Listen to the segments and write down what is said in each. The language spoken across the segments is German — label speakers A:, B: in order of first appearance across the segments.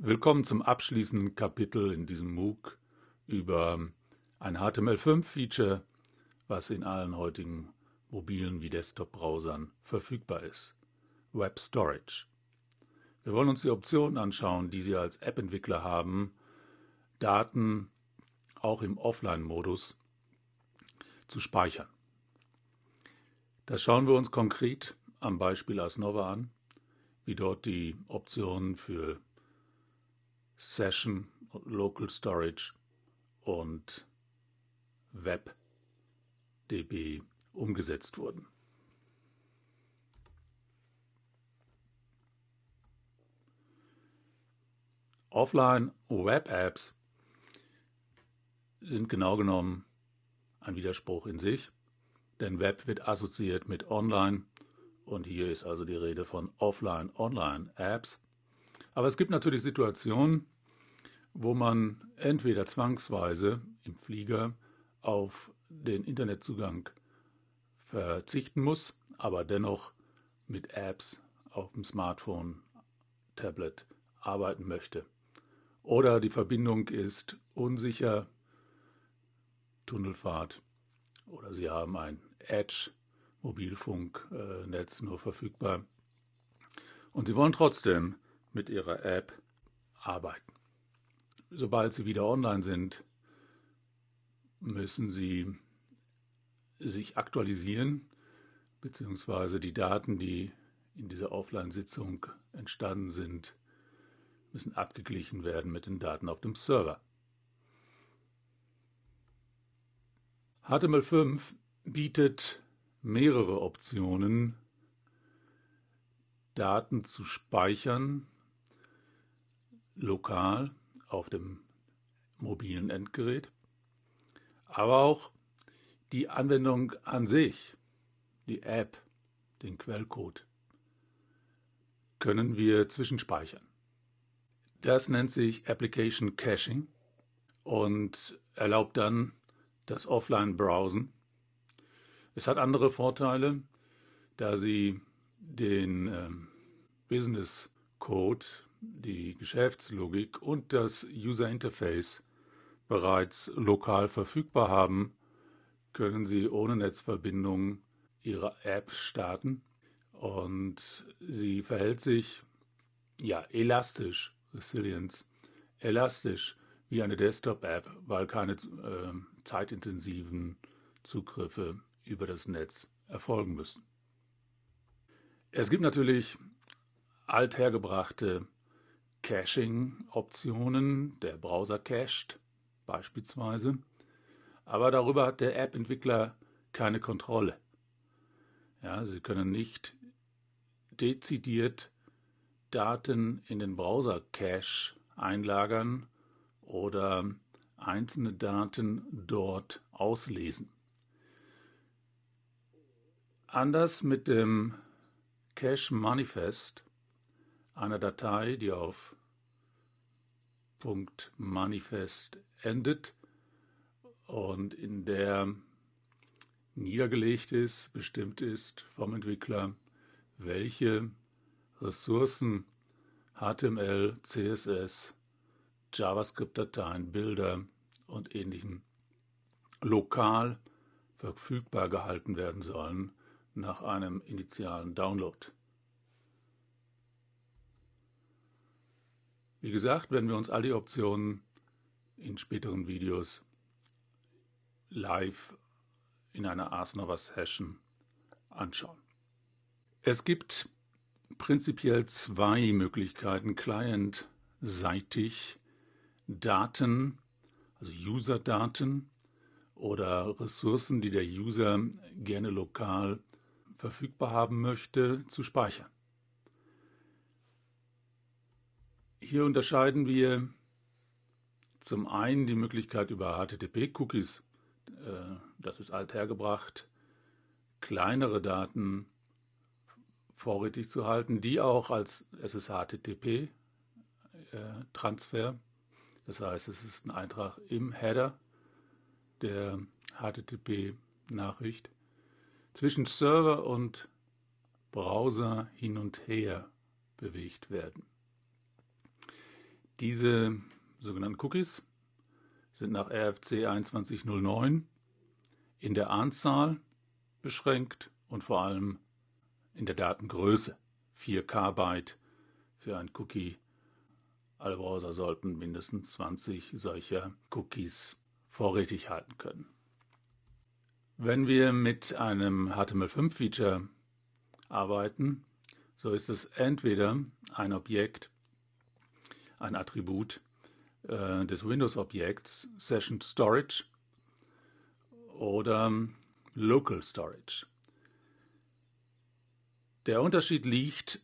A: Willkommen zum abschließenden Kapitel in diesem MOOC über ein HTML5-Feature, was in allen heutigen mobilen wie Desktop-Browsern verfügbar ist. Web Storage. Wir wollen uns die Optionen anschauen, die Sie als App-Entwickler haben, Daten auch im Offline-Modus zu speichern. Das schauen wir uns konkret am Beispiel Asnova an, wie dort die Optionen für Session, Local Storage und WebDB umgesetzt wurden. Offline Web Apps sind genau genommen ein Widerspruch in sich, denn Web wird assoziiert mit Online und hier ist also die Rede von Offline-Online-Apps. Aber es gibt natürlich Situationen, wo man entweder zwangsweise im Flieger auf den Internetzugang verzichten muss, aber dennoch mit Apps auf dem Smartphone, Tablet arbeiten möchte. Oder die Verbindung ist unsicher, Tunnelfahrt, oder Sie haben ein Edge-Mobilfunknetz äh, nur verfügbar. Und Sie wollen trotzdem mit ihrer App arbeiten. Sobald sie wieder online sind, müssen sie sich aktualisieren, beziehungsweise die Daten, die in dieser Offline-Sitzung entstanden sind, müssen abgeglichen werden mit den Daten auf dem Server. HTML5 bietet mehrere Optionen, Daten zu speichern lokal auf dem mobilen Endgerät, aber auch die Anwendung an sich, die App, den Quellcode, können wir zwischenspeichern. Das nennt sich Application Caching und erlaubt dann das Offline-Browsen. Es hat andere Vorteile, da sie den äh, Business Code die Geschäftslogik und das User Interface bereits lokal verfügbar haben, können Sie ohne Netzverbindung Ihre App starten und sie verhält sich ja elastisch, Resilience, elastisch wie eine Desktop-App, weil keine äh, zeitintensiven Zugriffe über das Netz erfolgen müssen. Es gibt natürlich althergebrachte Caching-Optionen. Der Browser cached beispielsweise. Aber darüber hat der App-Entwickler keine Kontrolle. Ja, sie können nicht dezidiert Daten in den Browser-Cache einlagern oder einzelne Daten dort auslesen. Anders mit dem Cache Manifest einer Datei, die auf Punkt Manifest endet und in der niedergelegt ist, bestimmt ist vom Entwickler, welche Ressourcen HTML, CSS, JavaScript-Dateien, Bilder und ähnlichen lokal verfügbar gehalten werden sollen nach einem initialen Download. Wie gesagt, werden wir uns alle Optionen in späteren Videos live in einer Ars Nova Session anschauen. Es gibt prinzipiell zwei Möglichkeiten, clientseitig Daten, also User-Daten oder Ressourcen, die der User gerne lokal verfügbar haben möchte, zu speichern. Hier unterscheiden wir zum einen die Möglichkeit über HTTP-Cookies, äh, das ist althergebracht, kleinere Daten vorrätig zu halten, die auch als es ist HTTP-Transfer, äh, das heißt, es ist ein Eintrag im Header der HTTP-Nachricht zwischen Server und Browser hin und her bewegt werden. Diese sogenannten Cookies sind nach RFC 2109 in der Anzahl beschränkt und vor allem in der Datengröße. 4K Byte für ein Cookie. Alle Browser sollten mindestens 20 solcher Cookies vorrätig halten können. Wenn wir mit einem HTML5-Feature arbeiten, so ist es entweder ein Objekt, ein Attribut äh, des Windows-Objekts Session Storage oder ähm, Local Storage. Der Unterschied liegt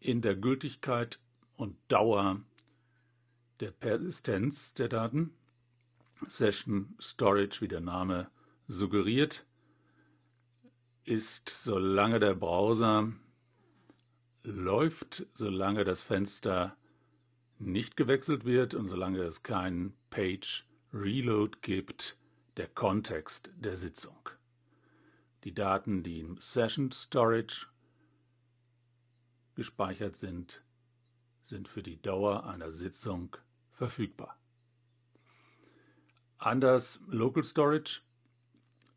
A: in der Gültigkeit und Dauer der Persistenz der Daten. Session Storage, wie der Name suggeriert, ist, solange der Browser läuft, solange das Fenster nicht gewechselt wird und solange es keinen Page Reload gibt, der Kontext der Sitzung. Die Daten, die im Session Storage gespeichert sind, sind für die Dauer einer Sitzung verfügbar. Anders Local Storage,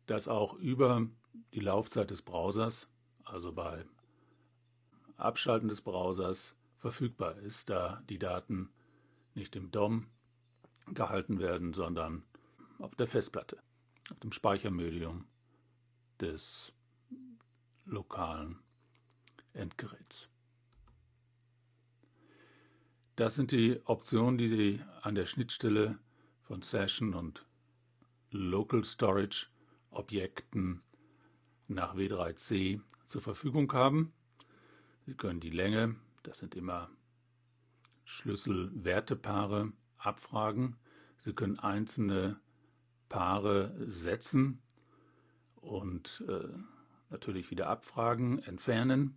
A: das auch über die Laufzeit des Browsers, also bei Abschalten des Browsers, verfügbar ist, da die Daten nicht im DOM gehalten werden, sondern auf der Festplatte, auf dem Speichermedium des lokalen Endgeräts. Das sind die Optionen, die Sie an der Schnittstelle von Session und Local Storage Objekten nach W3C zur Verfügung haben. Sie können die Länge, das sind immer Schlüsselwertepaare abfragen. Sie können einzelne Paare setzen und äh, natürlich wieder abfragen, entfernen.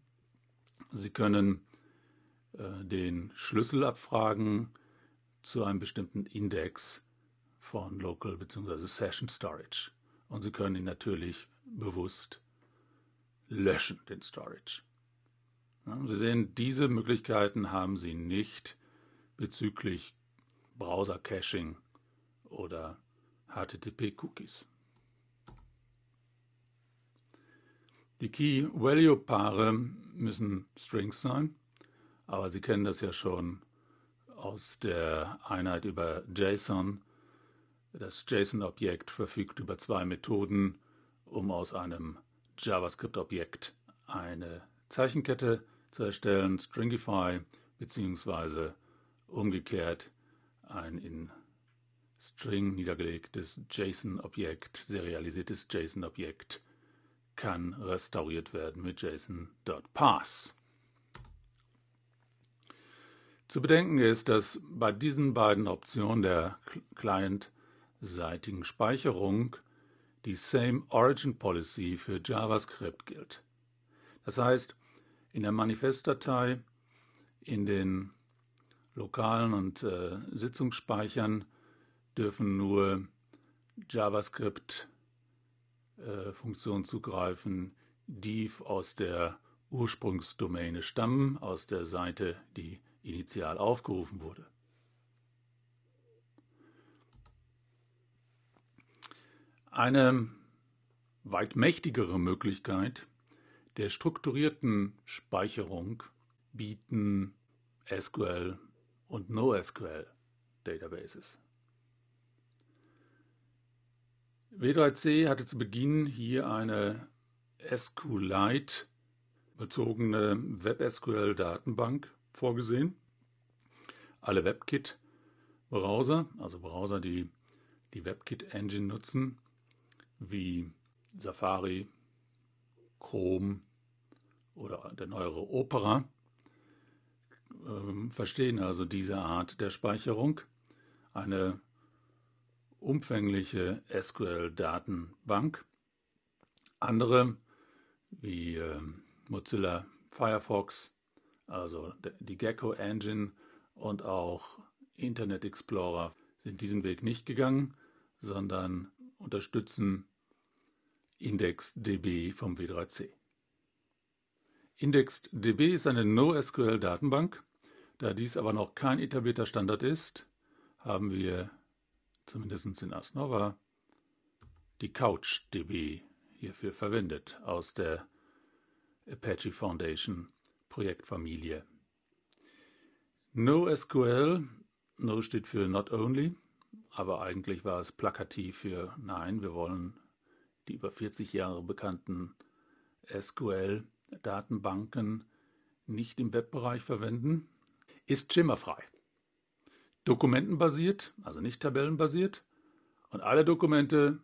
A: Sie können äh, den Schlüssel abfragen zu einem bestimmten Index von Local bzw. Session Storage. Und Sie können ihn natürlich bewusst löschen, den Storage. Sie sehen, diese Möglichkeiten haben Sie nicht bezüglich Browser-Caching oder HTTP-Cookies. Die Key-Value-Paare müssen Strings sein, aber Sie kennen das ja schon aus der Einheit über JSON. Das JSON-Objekt verfügt über zwei Methoden, um aus einem JavaScript-Objekt eine Zeichenkette zu zu erstellen, Stringify beziehungsweise umgekehrt ein in String niedergelegtes JSON-Objekt, serialisiertes JSON-Objekt kann restauriert werden mit JSON.pass. Zu bedenken ist, dass bei diesen beiden Optionen der clientseitigen Speicherung die Same Origin Policy für JavaScript gilt. Das heißt, in der Manifestdatei, in den lokalen und äh, Sitzungsspeichern dürfen nur JavaScript-Funktionen äh, zugreifen, die aus der Ursprungsdomäne stammen, aus der Seite, die initial aufgerufen wurde. Eine weit mächtigere Möglichkeit der strukturierten Speicherung bieten SQL und NoSQL Databases. W3C hatte zu Beginn hier eine SQLite bezogene WebSQL Datenbank vorgesehen. Alle WebKit Browser, also Browser, die die WebKit Engine nutzen, wie Safari, Chrom oder der neuere Opera äh, verstehen also diese Art der Speicherung. Eine umfängliche SQL-Datenbank. Andere wie äh, Mozilla Firefox, also die Gecko Engine und auch Internet Explorer sind diesen Weg nicht gegangen, sondern unterstützen IndexedDB vom W3C. IndexedDB ist eine NoSQL-Datenbank. Da dies aber noch kein etablierter Standard ist, haben wir zumindest in Asnova die CouchDB hierfür verwendet aus der Apache Foundation Projektfamilie. NoSQL, No steht für Not Only, aber eigentlich war es plakativ für Nein, wir wollen die über 40 Jahre bekannten SQL-Datenbanken nicht im Webbereich verwenden, ist schimmerfrei. Dokumentenbasiert, also nicht tabellenbasiert. Und alle Dokumente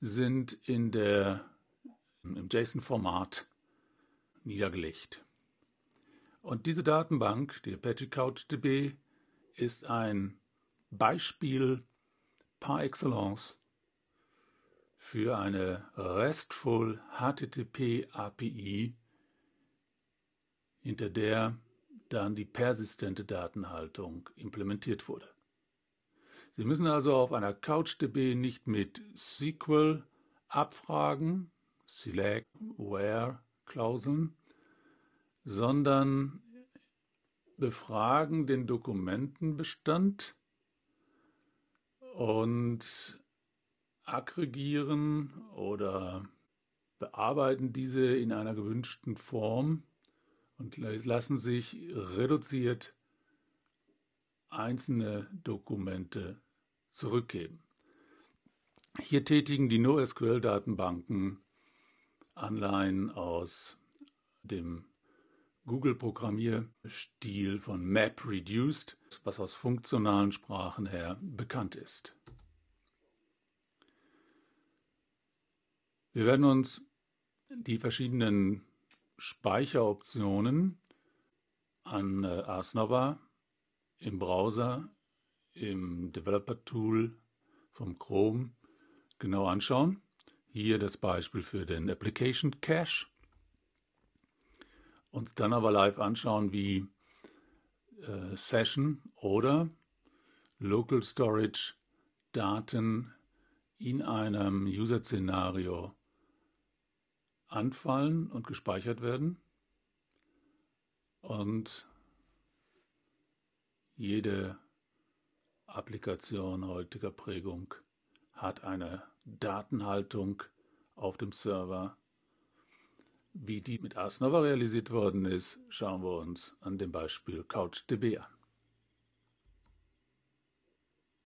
A: sind in der, im JSON-Format niedergelegt. Und diese Datenbank, die Apache CouchDB, ist ein Beispiel par excellence für eine RESTful HTTP API, hinter der dann die persistente Datenhaltung implementiert wurde. Sie müssen also auf einer CouchDB nicht mit SQL abfragen, Select, Where, Klauseln, sondern befragen den Dokumentenbestand und aggregieren oder bearbeiten diese in einer gewünschten Form und lassen sich reduziert einzelne Dokumente zurückgeben. Hier tätigen die NoSQL-Datenbanken Anleihen aus dem Google-Programmierstil von MapReduced, was aus funktionalen Sprachen her bekannt ist. Wir werden uns die verschiedenen Speicheroptionen an äh, Asnova im Browser, im Developer Tool vom Chrome genau anschauen. Hier das Beispiel für den Application Cache. Und dann aber live anschauen, wie äh, Session oder Local Storage Daten in einem User-Szenario anfallen und gespeichert werden. Und jede Applikation heutiger Prägung hat eine Datenhaltung auf dem Server. Wie die mit Asnova realisiert worden ist, schauen wir uns an dem Beispiel CouchDB an.